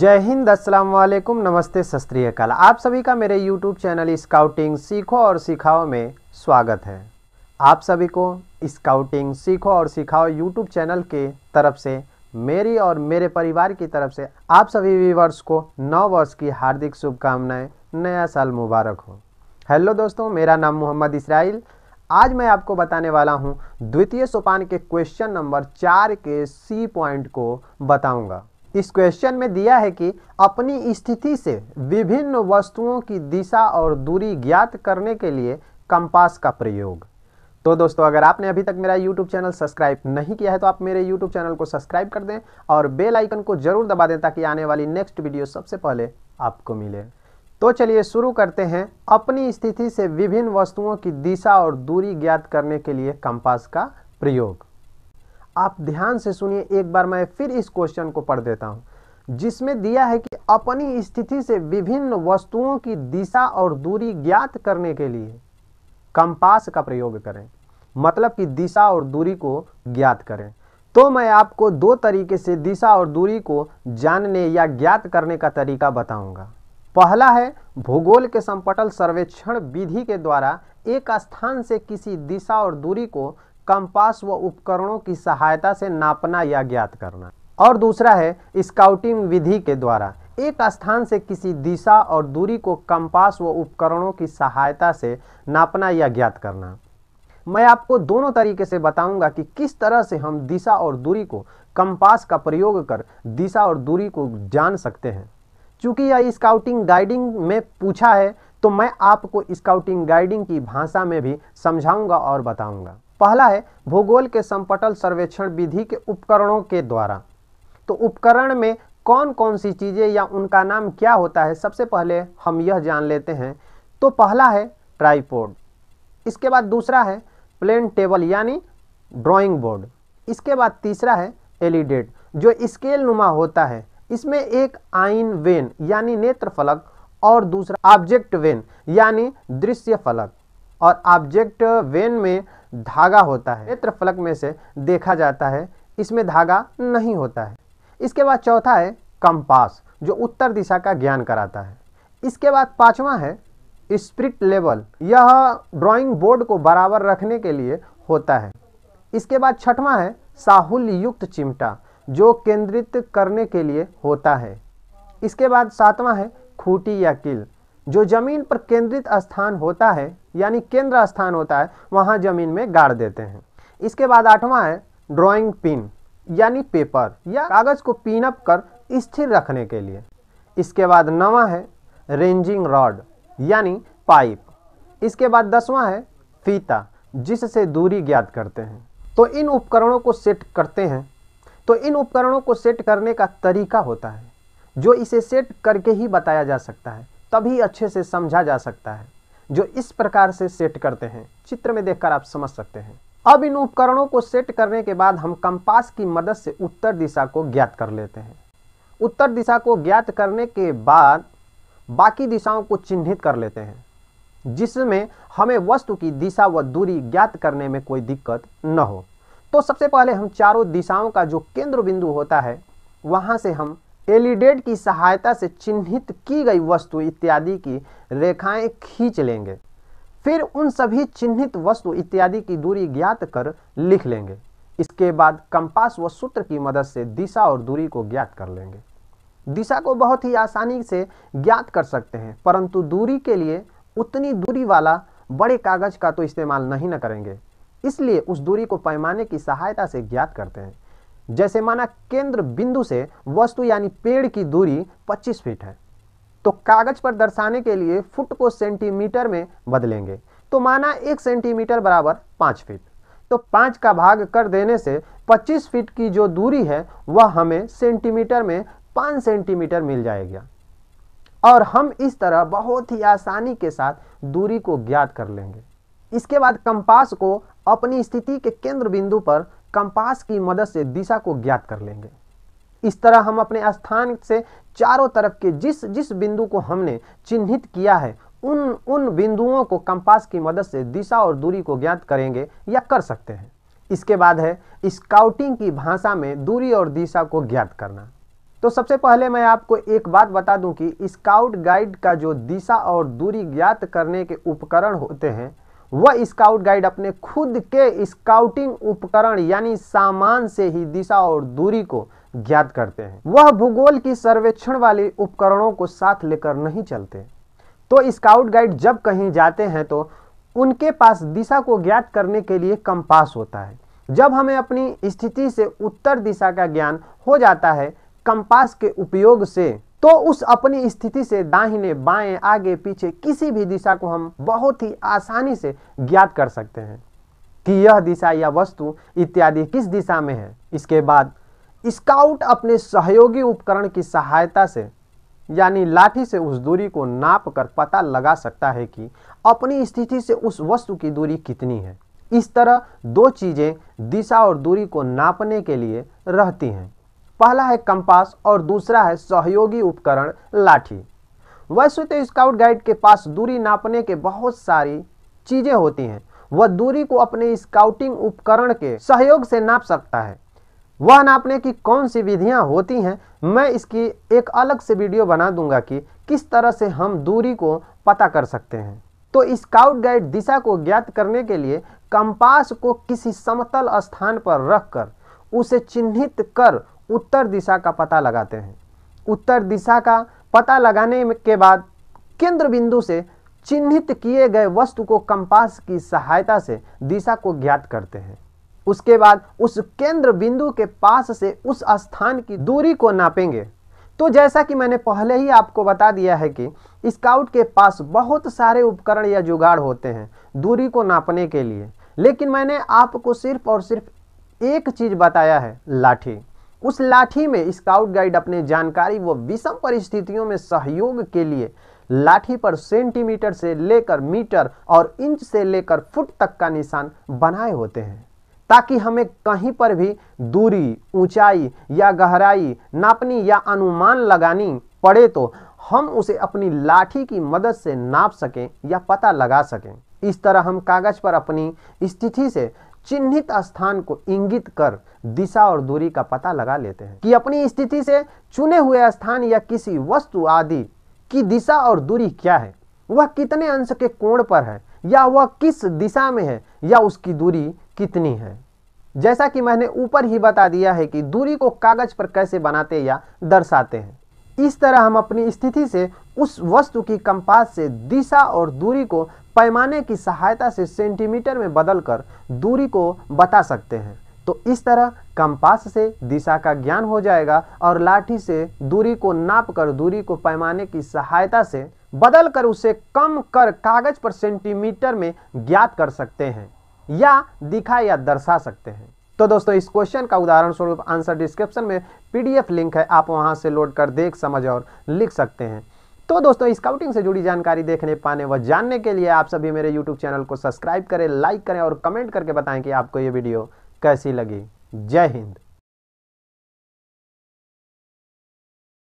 जय हिंद अस्सलाम वालेकुम नमस्ते सत आप सभी का मेरे YouTube चैनल स्काउटिंग सीखो और सिखाओ में स्वागत है आप सभी को स्काउटिंग सीखो और सिखाओ YouTube चैनल के तरफ से मेरी और मेरे परिवार की तरफ से आप सभी व्यूवर्स को नौ वर्ष की हार्दिक शुभकामनाएं नया साल मुबारक हो हेलो दोस्तों मेरा नाम मोहम्मद इसराइल आज मैं आपको बताने वाला हूं द्वितीय सोपान के क्वेश्चन नंबर चार के सी पॉइंट को बताऊंगा इस क्वेश्चन में दिया है कि अपनी स्थिति से विभिन्न वस्तुओं की दिशा और दूरी ज्ञात करने के लिए कंपास का प्रयोग तो दोस्तों अगर आपने अभी तक मेरा YouTube चैनल सब्सक्राइब नहीं किया है तो आप मेरे YouTube चैनल को सब्सक्राइब कर दें और बेल आइकन को जरूर दबा दें ताकि आने वाली नेक्स्ट वीडियो सबसे पहले आपको मिले तो चलिए शुरू करते हैं अपनी स्थिति से विभिन्न वस्तुओं की दिशा और दूरी ज्ञात करने के लिए कंपास का प्रयोग आप ध्यान से सुनिए एक बार मैं फिर इस क्वेश्चन को पढ़ देता हूं जिसमें दिया है कि अपनी स्थिति से विभिन्न वस्तुओं की दिशा और दूरी ज्ञात करने के लिए कंपास का प्रयोग करें मतलब कि दिशा और दूरी को ज्ञात करें तो मैं आपको दो तरीके से दिशा और दूरी को जानने या ज्ञात करने का तरीका बताऊंगा पहला है भूगोल के संपटल सर्वेक्षण विधि के द्वारा एक स्थान से किसी दिशा और दूरी को कंपास व उपकरणों की सहायता से नापना या ज्ञात करना और दूसरा है स्काउटिंग विधि के द्वारा एक स्थान से किसी दिशा और दूरी को कंपास व उपकरणों की सहायता से नापना या ज्ञात करना मैं आपको दोनों तरीके से बताऊंगा कि किस तरह से हम दिशा और दूरी को कंपास का प्रयोग कर दिशा और दूरी को जान सकते हैं चूंकि यह स्काउटिंग गाइडिंग में पूछा है तो मैं आपको स्काउटिंग गाइडिंग की भाषा में भी समझाऊंगा और बताऊंगा पहला है भूगोल के संपटल सर्वेक्षण विधि के उपकरणों के द्वारा तो उपकरण में कौन कौन सी चीज़ें या उनका नाम क्या होता है सबसे पहले हम यह जान लेते हैं तो पहला है ट्राईपोर्ड इसके बाद दूसरा है प्लेन टेबल यानी ड्राइंग बोर्ड इसके बाद तीसरा है एलिडेट जो स्केल नुमा होता है इसमें एक आइन वेन यानी नेत्र फलक और दूसरा ऑब्जेक्ट वेन यानी दृश्य फलक और ऑब्जेक्ट वेन में धागा होता है नेत्र फलक में से देखा जाता है इसमें धागा नहीं होता है इसके बाद चौथा है कंपास जो उत्तर दिशा का ज्ञान कराता है इसके बाद पांचवा है स्प्रिट लेवल यह ड्राइंग बोर्ड को बराबर रखने के लिए होता है इसके बाद छठवां है साहुल युक्त चिमटा जो केंद्रित करने के लिए होता है इसके बाद सातवां है खूटी या किल जो जमीन पर केंद्रित स्थान होता है यानी केंद्र स्थान होता है वहाँ जमीन में गाड़ देते हैं इसके बाद आठवां है ड्राइंग पिन यानी पेपर या कागज़ को पिन अप कर स्थिर रखने के लिए इसके बाद नवा है रेंजिंग रॉड यानी पाइप इसके बाद दसवां है फीता जिससे दूरी ज्ञात करते हैं तो इन उपकरणों को सेट करते हैं तो इन उपकरणों को सेट करने का तरीका होता है जो इसे सेट करके ही बताया जा सकता है तभी अच्छे से समझा जा सकता है जो इस प्रकार से सेट करते हैं चित्र में देखकर आप समझ सकते हैं अब इन उपकरणों को सेट करने के बाद हम कंपास की मदद से उत्तर दिशा को ज्ञात कर लेते हैं उत्तर दिशा को ज्ञात करने के बाद बाकी दिशाओं को चिन्हित कर लेते हैं जिसमें हमें वस्तु की दिशा व दूरी ज्ञात करने में कोई दिक्कत न हो तो सबसे पहले हम चारों दिशाओं का जो केंद्र बिंदु होता है वहाँ से हम एलिडेड की सहायता से चिन्हित की गई वस्तु इत्यादि की रेखाएं खींच लेंगे फिर उन सभी चिन्हित वस्तु इत्यादि की दूरी ज्ञात कर लिख लेंगे इसके बाद कंपास व सूत्र की मदद से दिशा और दूरी को ज्ञात कर लेंगे दिशा को बहुत ही आसानी से ज्ञात कर सकते हैं परंतु दूरी के लिए उतनी दूरी वाला बड़े कागज का तो इस्तेमाल नहीं न करेंगे इसलिए उस दूरी को पैमाने की सहायता से ज्ञात करते हैं जैसे माना केंद्र बिंदु से वस्तु यानी पेड़ की दूरी 25 फीट है तो कागज पर दर्शाने के लिए फुट को सेंटीमीटर में बदलेंगे तो माना एक सेंटीमीटर बराबर पाँच फीट तो पाँच का भाग कर देने से पच्चीस फीट की जो दूरी है वह हमें सेंटीमीटर में पाँच सेंटीमीटर मिल जाएगा और हम इस तरह बहुत ही आसानी के साथ दूरी को ज्ञात कर लेंगे इसके बाद कंपास को अपनी स्थिति के केंद्र बिंदु पर कंपास की मदद से दिशा को ज्ञात कर लेंगे इस तरह हम अपने स्थान से चारों तरफ के जिस जिस बिंदु को हमने चिन्हित किया है उन उन बिंदुओं को कंपास की मदद से दिशा और दूरी को ज्ञात करेंगे या कर सकते हैं इसके बाद है स्काउटिंग की भाषा में दूरी और दिशा को ज्ञात करना तो सबसे पहले मैं आपको एक बात बता दूं कि स्काउट गाइड का जो दिशा और दूरी ज्ञात करने के उपकरण होते हैं वह स्काउट गाइड अपने खुद के स्काउटिंग उपकरण यानी सामान से ही दिशा और दूरी को ज्ञात करते हैं वह भूगोल की सर्वेक्षण वाले उपकरणों को साथ लेकर नहीं चलते तो स्काउट गाइड जब कहीं जाते हैं तो उनके पास दिशा को ज्ञात करने के लिए कंपास होता है जब हमें अपनी स्थिति से उत्तर दिशा का ज्ञान हो जाता है कंपास के उपयोग से तो उस अपनी स्थिति से दाहिने बाएं आगे पीछे किसी भी दिशा को हम बहुत ही आसानी से ज्ञात कर सकते हैं कि यह दिशा या वस्तु इत्यादि किस दिशा में है इसके बाद स्काउट अपने सहयोगी उपकरण की सहायता से यानी लाठी से उस दूरी को नाप कर पता लगा सकता है कि अपनी स्थिति से उस वस्तु की दूरी कितनी है इस तरह दो चीज़ें दिशा और दूरी को नापने के लिए रहती हैं पहला है कंपास और दूसरा है सहयोगी उपकरण लाठी वैसे तो स्काउट गाइड के पास दूरी नापने के बहुत सारी चीज़ें होती हैं वह दूरी को अपने स्काउटिंग उपकरण के सहयोग से नाप सकता है वह नापने की कौन सी विधियां होती हैं मैं इसकी एक अलग से वीडियो बना दूंगा कि किस तरह से हम दूरी को पता कर सकते हैं तो स्काउट गाइड दिशा को ज्ञात करने के लिए कंपास को किसी समतल स्थान पर रखकर उसे चिन्हित कर उत्तर दिशा का पता लगाते हैं उत्तर दिशा का पता लगाने के बाद केंद्र बिंदु से चिन्हित किए गए वस्तु को कंपास की सहायता से दिशा को ज्ञात करते हैं उसके बाद उस केंद्र बिंदु के पास से उस स्थान की दूरी को नापेंगे तो जैसा कि मैंने पहले ही आपको बता दिया है कि स्काउट के पास बहुत सारे उपकरण या जुगाड़ होते हैं दूरी को नापने के लिए लेकिन मैंने आपको सिर्फ और सिर्फ एक चीज़ बताया है लाठी उस लाठी में स्काउट गाइड अपने जानकारी व विषम परिस्थितियों में सहयोग के लिए लाठी पर सेंटीमीटर से लेकर मीटर और इंच से लेकर फुट तक का निशान बनाए होते हैं ताकि हमें कहीं पर भी दूरी ऊंचाई या गहराई नापनी या अनुमान लगानी पड़े तो हम उसे अपनी लाठी की मदद से नाप सकें या पता लगा सकें इस तरह हम कागज पर अपनी स्थिति से चिन्हित स्थान को इंगित कर दिशा और दूरी का पता लगा लेते हैं कि अपनी स्थिति से चुने हुए स्थान या किसी वस्तु आदि की दिशा और दूरी क्या है वह कितने अंश के कोण पर है या वह किस दिशा में है या उसकी दूरी कितनी है जैसा कि मैंने ऊपर ही बता दिया है कि दूरी को कागज पर कैसे बनाते या दर्शाते हैं इस तरह हम अपनी स्थिति से उस वस्तु की कंपास से दिशा और दूरी को पैमाने की सहायता से सेंटीमीटर में बदलकर दूरी को बता सकते हैं तो इस तरह कंपास से दिशा का ज्ञान हो जाएगा और लाठी से दूरी को नाप कर दूरी को पैमाने की सहायता से बदल कर उसे कम कर कागज पर सेंटीमीटर में ज्ञात कर सकते हैं या दिखा या दर्शा सकते हैं तो दोस्तों इस क्वेश्चन का उदाहरण स्वरूप आंसर डिस्क्रिप्शन में पीडीएफ लिंक है आप वहां से लोड कर देख समझ और लिख सकते हैं तो दोस्तों स्काउटिंग से जुड़ी जानकारी देखने पाने व जानने के लिए आप सभी मेरे यूट्यूब चैनल को सब्सक्राइब करें लाइक करें और कमेंट करके बताएं कि आपको ये वीडियो कैसी लगी जय हिंद